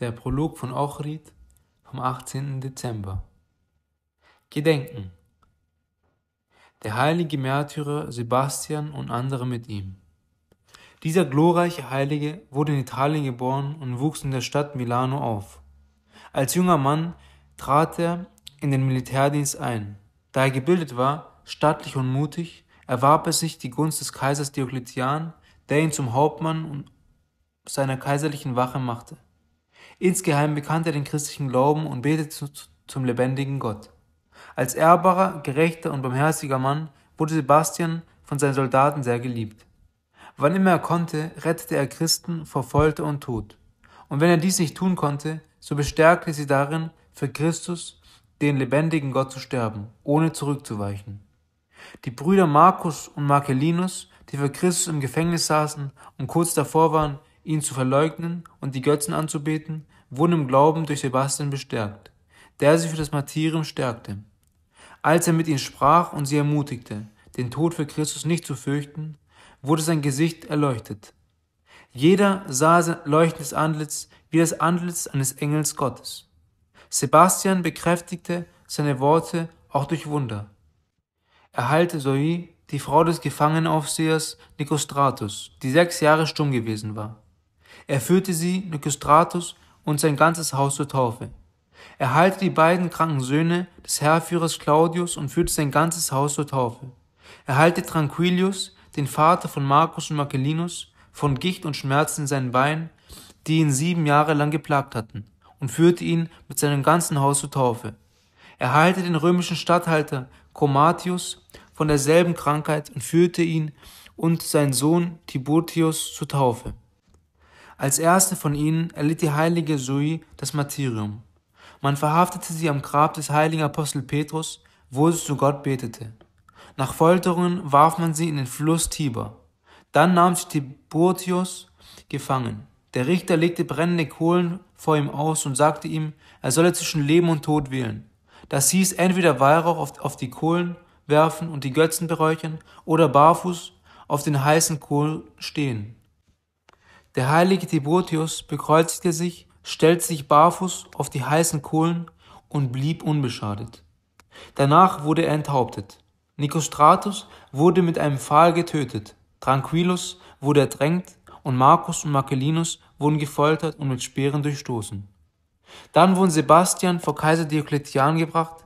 Der Prolog von Ochrid vom 18. Dezember. Gedenken. Der heilige Märtyrer Sebastian und andere mit ihm. Dieser glorreiche Heilige wurde in Italien geboren und wuchs in der Stadt Milano auf. Als junger Mann trat er in den Militärdienst ein. Da er gebildet war, stattlich und mutig, erwarb er sich die Gunst des Kaisers Diokletian, der ihn zum Hauptmann seiner kaiserlichen Wache machte. Insgeheim bekannte er den christlichen Glauben und betete zu, zum lebendigen Gott. Als ehrbarer, gerechter und barmherziger Mann wurde Sebastian von seinen Soldaten sehr geliebt. Wann immer er konnte, rettete er Christen vor Folter und Tod. Und wenn er dies nicht tun konnte, so bestärkte sie darin, für Christus, den lebendigen Gott, zu sterben, ohne zurückzuweichen. Die Brüder Markus und Marcellinus, die für Christus im Gefängnis saßen und kurz davor waren, ihn zu verleugnen und die Götzen anzubeten, wurden im Glauben durch Sebastian bestärkt, der sie für das Martyrium stärkte. Als er mit ihnen sprach und sie ermutigte, den Tod für Christus nicht zu fürchten, wurde sein Gesicht erleuchtet. Jeder sah sein leuchtendes Antlitz wie das Antlitz eines Engels Gottes. Sebastian bekräftigte seine Worte auch durch Wunder. Er heilte Zoe, die Frau des Gefangenaufsehers Nikostratus, die sechs Jahre stumm gewesen war. Er führte sie, Lykostratus und sein ganzes Haus zur Taufe. Er heilte die beiden kranken Söhne des Herrführers Claudius und führte sein ganzes Haus zur Taufe. Er heilte Tranquilius, den Vater von Markus und Marcellinus, von Gicht und Schmerzen in seinen Beinen, die ihn sieben Jahre lang geplagt hatten, und führte ihn mit seinem ganzen Haus zur Taufe. Er heilte den römischen Statthalter Comatius von derselben Krankheit und führte ihn und seinen Sohn Tiburtius zur Taufe. Als erste von ihnen erlitt die heilige Sui das Martyrium. Man verhaftete sie am Grab des heiligen Apostel Petrus, wo sie zu Gott betete. Nach Folterungen warf man sie in den Fluss Tiber. Dann nahm sie Tiburtius gefangen. Der Richter legte brennende Kohlen vor ihm aus und sagte ihm, er solle zwischen Leben und Tod wählen. Das hieß entweder Weihrauch auf die Kohlen werfen und die Götzen beräuchern oder barfuß auf den heißen Kohlen stehen. Der heilige Timotheus bekreuzigte sich, stellte sich barfuß auf die heißen Kohlen und blieb unbeschadet. Danach wurde er enthauptet. Nikostratus wurde mit einem Pfahl getötet, Tranquillus wurde ertränkt und Markus und Marcellinus wurden gefoltert und mit Speeren durchstoßen. Dann wurden Sebastian vor Kaiser Diokletian gebracht.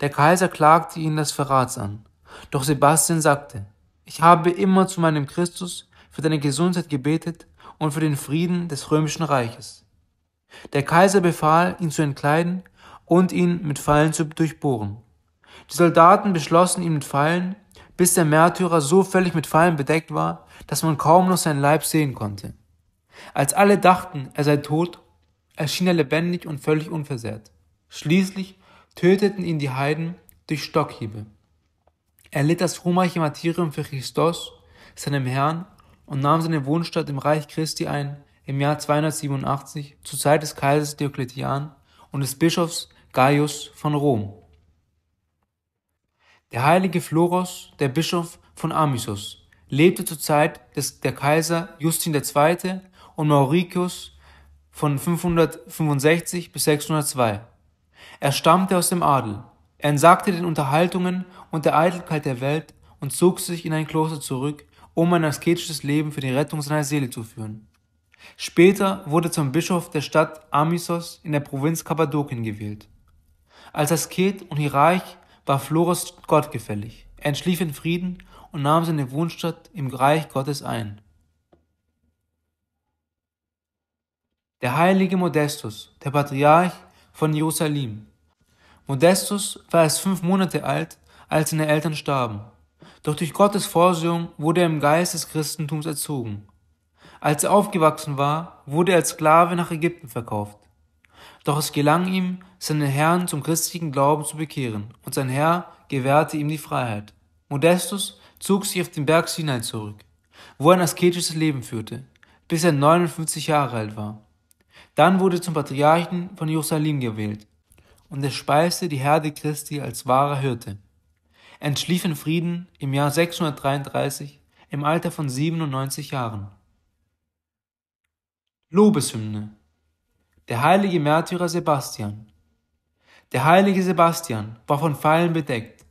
Der Kaiser klagte ihn des Verrats an. Doch Sebastian sagte, ich habe immer zu meinem Christus für deine Gesundheit gebetet und für den Frieden des römischen Reiches. Der Kaiser befahl, ihn zu entkleiden und ihn mit Pfeilen zu durchbohren. Die Soldaten beschlossen ihn mit Pfeilen, bis der Märtyrer so völlig mit Pfeilen bedeckt war, dass man kaum noch seinen Leib sehen konnte. Als alle dachten, er sei tot, erschien er lebendig und völlig unversehrt. Schließlich töteten ihn die Heiden durch Stockhiebe. Er litt das ruhmreiche Martyrium für Christus, seinem Herrn, und nahm seine Wohnstadt im Reich Christi ein im Jahr 287 zur Zeit des Kaisers Diokletian und des Bischofs Gaius von Rom. Der heilige Floros, der Bischof von Amisos, lebte zur Zeit des, der Kaiser Justin II. und Mauricius von 565 bis 602. Er stammte aus dem Adel. Er entsagte den Unterhaltungen und der Eitelkeit der Welt und zog sich in ein Kloster zurück, um ein asketisches Leben für die Rettung seiner Seele zu führen. Später wurde er zum Bischof der Stadt Amisos in der Provinz Kappadokien gewählt. Als Asket und Hierarch war Floros gottgefällig. Er entschlief in Frieden und nahm seine Wohnstadt im Reich Gottes ein. Der heilige Modestus, der Patriarch von Jerusalem. Modestus war erst fünf Monate alt, als seine Eltern starben. Doch durch Gottes Vorsehung wurde er im Geist des Christentums erzogen. Als er aufgewachsen war, wurde er als Sklave nach Ägypten verkauft. Doch es gelang ihm, seinen Herrn zum christlichen Glauben zu bekehren, und sein Herr gewährte ihm die Freiheit. Modestus zog sich auf den Berg Sinai zurück, wo er ein asketisches Leben führte, bis er 59 Jahre alt war. Dann wurde er zum Patriarchen von Jerusalem gewählt, und er speiste die Herde Christi als wahrer Hirte entschlief in Frieden im Jahr 633 im Alter von 97 Jahren. Lobeshymne Der heilige Märtyrer Sebastian Der heilige Sebastian war von Pfeilen bedeckt.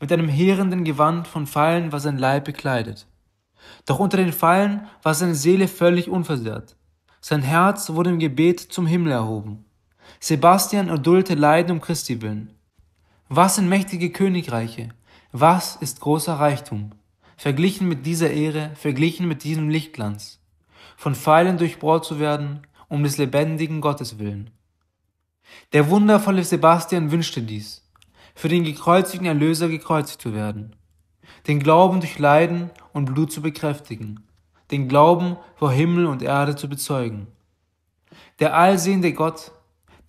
Mit einem heerenden Gewand von Pfeilen war sein Leib bekleidet. Doch unter den Pfeilen war seine Seele völlig unversehrt. Sein Herz wurde im Gebet zum Himmel erhoben. Sebastian erdulde Leiden um Christi willen. Was sind mächtige Königreiche was ist großer Reichtum, verglichen mit dieser Ehre, verglichen mit diesem Lichtglanz, von Pfeilen durchbohrt zu werden, um des lebendigen Gottes willen? Der wundervolle Sebastian wünschte dies, für den gekreuzigten Erlöser gekreuzigt zu werden, den Glauben durch Leiden und Blut zu bekräftigen, den Glauben vor Himmel und Erde zu bezeugen. Der allsehende Gott,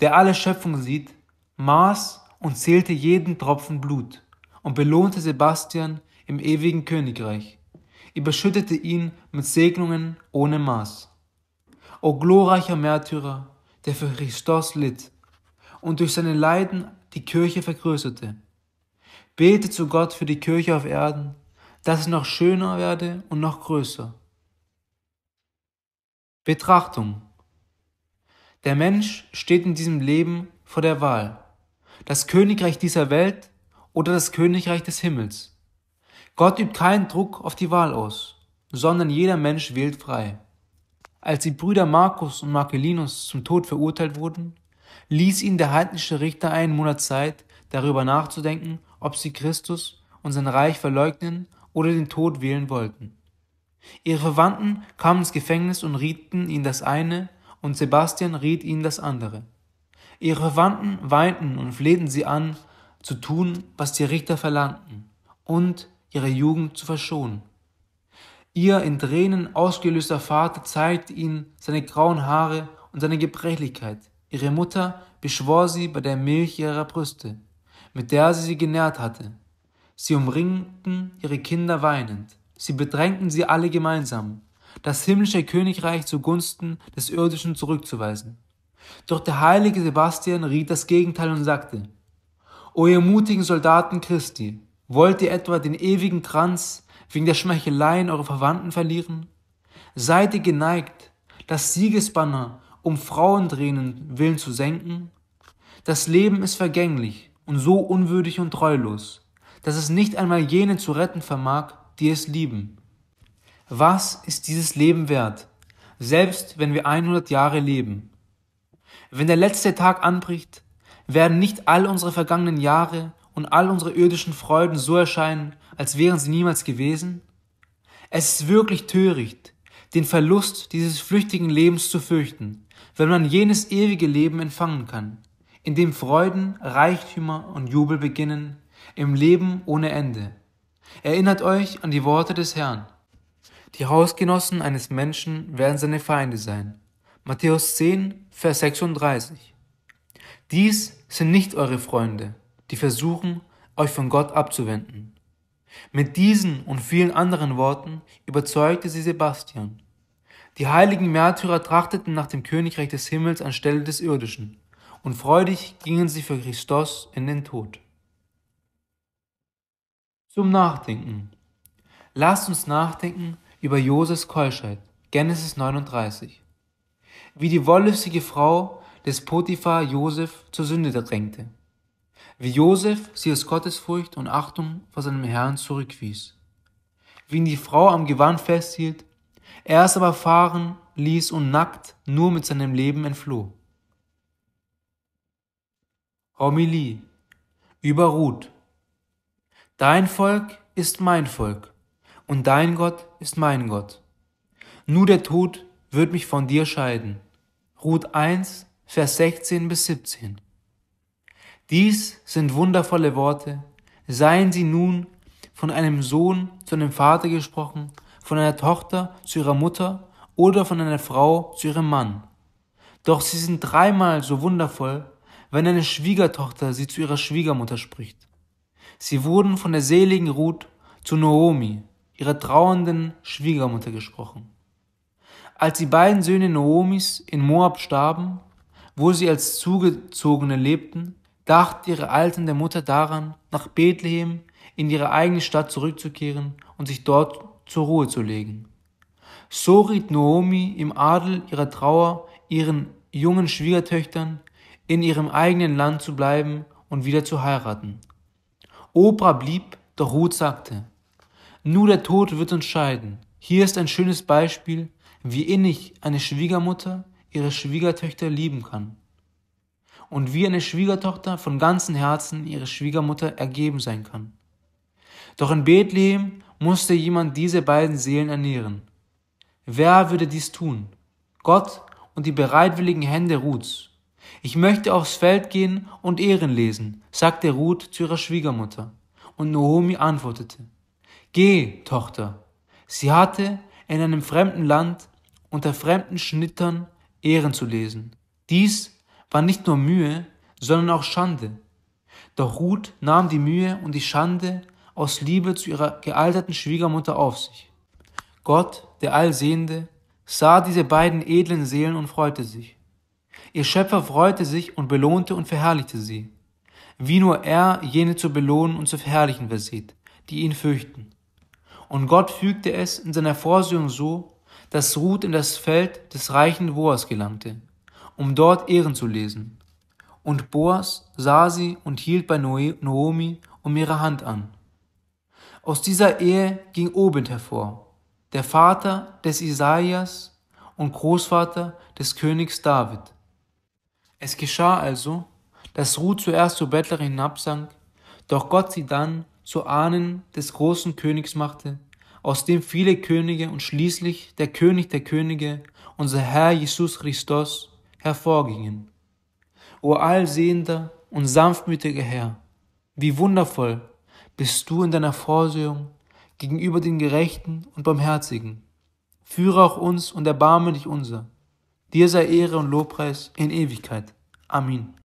der alle Schöpfung sieht, maß und zählte jeden Tropfen Blut und belohnte Sebastian im ewigen Königreich, überschüttete ihn mit Segnungen ohne Maß. O glorreicher Märtyrer, der für Christus litt und durch seine Leiden die Kirche vergrößerte. Bete zu Gott für die Kirche auf Erden, dass sie noch schöner werde und noch größer. Betrachtung. Der Mensch steht in diesem Leben vor der Wahl, das Königreich dieser Welt oder das Königreich des Himmels. Gott übt keinen Druck auf die Wahl aus, sondern jeder Mensch wählt frei. Als die Brüder Markus und Marcellinus zum Tod verurteilt wurden, ließ ihnen der heidnische Richter einen Monat Zeit, darüber nachzudenken, ob sie Christus und sein Reich verleugnen oder den Tod wählen wollten. Ihre Verwandten kamen ins Gefängnis und rieten ihnen das eine, und Sebastian riet ihnen das andere. Ihre Verwandten weinten und flehten sie an, zu tun, was die Richter verlangten, und ihre Jugend zu verschonen. Ihr in Tränen ausgelöster Vater zeigte ihnen seine grauen Haare und seine Gebrechlichkeit. Ihre Mutter beschwor sie bei der Milch ihrer Brüste, mit der sie sie genährt hatte. Sie umringten ihre Kinder weinend. Sie bedrängten sie alle gemeinsam, das himmlische Königreich zugunsten des irdischen zurückzuweisen. Doch der heilige Sebastian riet das Gegenteil und sagte, O ihr mutigen Soldaten Christi, wollt ihr etwa den ewigen Kranz wegen der Schmeicheleien eurer Verwandten verlieren? Seid ihr geneigt, das Siegesbanner um Frauentränen willen zu senken? Das Leben ist vergänglich und so unwürdig und treulos, dass es nicht einmal jenen zu retten vermag, die es lieben. Was ist dieses Leben wert, selbst wenn wir 100 Jahre leben? Wenn der letzte Tag anbricht, werden nicht all unsere vergangenen Jahre und all unsere irdischen Freuden so erscheinen, als wären sie niemals gewesen? Es ist wirklich töricht, den Verlust dieses flüchtigen Lebens zu fürchten, wenn man jenes ewige Leben empfangen kann, in dem Freuden, Reichtümer und Jubel beginnen, im Leben ohne Ende. Erinnert euch an die Worte des Herrn. Die Hausgenossen eines Menschen werden seine Feinde sein. Matthäus 10, Vers 36. Dies sind nicht eure Freunde, die versuchen, euch von Gott abzuwenden. Mit diesen und vielen anderen Worten überzeugte sie Sebastian. Die heiligen Märtyrer trachteten nach dem Königreich des Himmels anstelle des irdischen, und freudig gingen sie für Christus in den Tod. Zum Nachdenken. Lasst uns nachdenken über Joses Keuschheit, Genesis 39. Wie die wollüstige Frau des Potiphar Josef zur Sünde drängte, wie Josef sie aus Gottesfurcht und Achtung vor seinem Herrn zurückwies, wie ihn die Frau am Gewand festhielt, er es aber fahren ließ und nackt nur mit seinem Leben entfloh. Romili über Ruth. Dein Volk ist mein Volk und dein Gott ist mein Gott. Nur der Tod wird mich von dir scheiden. Ruth 1, Vers 16 bis 17. Dies sind wundervolle Worte, seien sie nun von einem Sohn zu einem Vater gesprochen, von einer Tochter zu ihrer Mutter oder von einer Frau zu ihrem Mann. Doch sie sind dreimal so wundervoll, wenn eine Schwiegertochter sie zu ihrer Schwiegermutter spricht. Sie wurden von der seligen Ruth zu Naomi, ihrer trauernden Schwiegermutter, gesprochen. Als die beiden Söhne Naomis in Moab starben, wo sie als Zugezogene lebten, dachten ihre Alten der Mutter daran, nach Bethlehem in ihre eigene Stadt zurückzukehren und sich dort zur Ruhe zu legen. So riet Noomi im Adel ihrer Trauer ihren jungen Schwiegertöchtern, in ihrem eigenen Land zu bleiben und wieder zu heiraten. Obra blieb, doch Ruth sagte, nur der Tod wird uns scheiden. Hier ist ein schönes Beispiel, wie innig eine Schwiegermutter ihre Schwiegertöchter lieben kann und wie eine Schwiegertochter von ganzem Herzen ihre Schwiegermutter ergeben sein kann. Doch in Bethlehem musste jemand diese beiden Seelen ernähren. Wer würde dies tun? Gott und die bereitwilligen Hände Ruths. Ich möchte aufs Feld gehen und Ehren lesen, sagte Ruth zu ihrer Schwiegermutter. Und Naomi antwortete, Geh, Tochter. Sie hatte in einem fremden Land unter fremden Schnittern Ehren zu lesen. Dies war nicht nur Mühe, sondern auch Schande. Doch Ruth nahm die Mühe und die Schande aus Liebe zu ihrer gealterten Schwiegermutter auf sich. Gott, der Allsehende, sah diese beiden edlen Seelen und freute sich. Ihr Schöpfer freute sich und belohnte und verherrlichte sie, wie nur er jene zu belohnen und zu verherrlichen versieht, die ihn fürchten. Und Gott fügte es in seiner Vorsehung so, das Ruth in das Feld des reichen Boas gelangte, um dort Ehren zu lesen. Und Boas sah sie und hielt bei Noomi um ihre Hand an. Aus dieser Ehe ging Obed hervor, der Vater des Isaias und Großvater des Königs David. Es geschah also, dass Ruth zuerst zur Bettlerin hinabsank, doch Gott sie dann zur Ahnen des großen Königs machte aus dem viele Könige und schließlich der König der Könige, unser Herr Jesus Christus, hervorgingen. O allsehender und sanftmütiger Herr, wie wundervoll bist du in deiner Vorsehung gegenüber den Gerechten und Barmherzigen. Führe auch uns und erbarme dich unser. Dir sei Ehre und Lobpreis in Ewigkeit. Amen.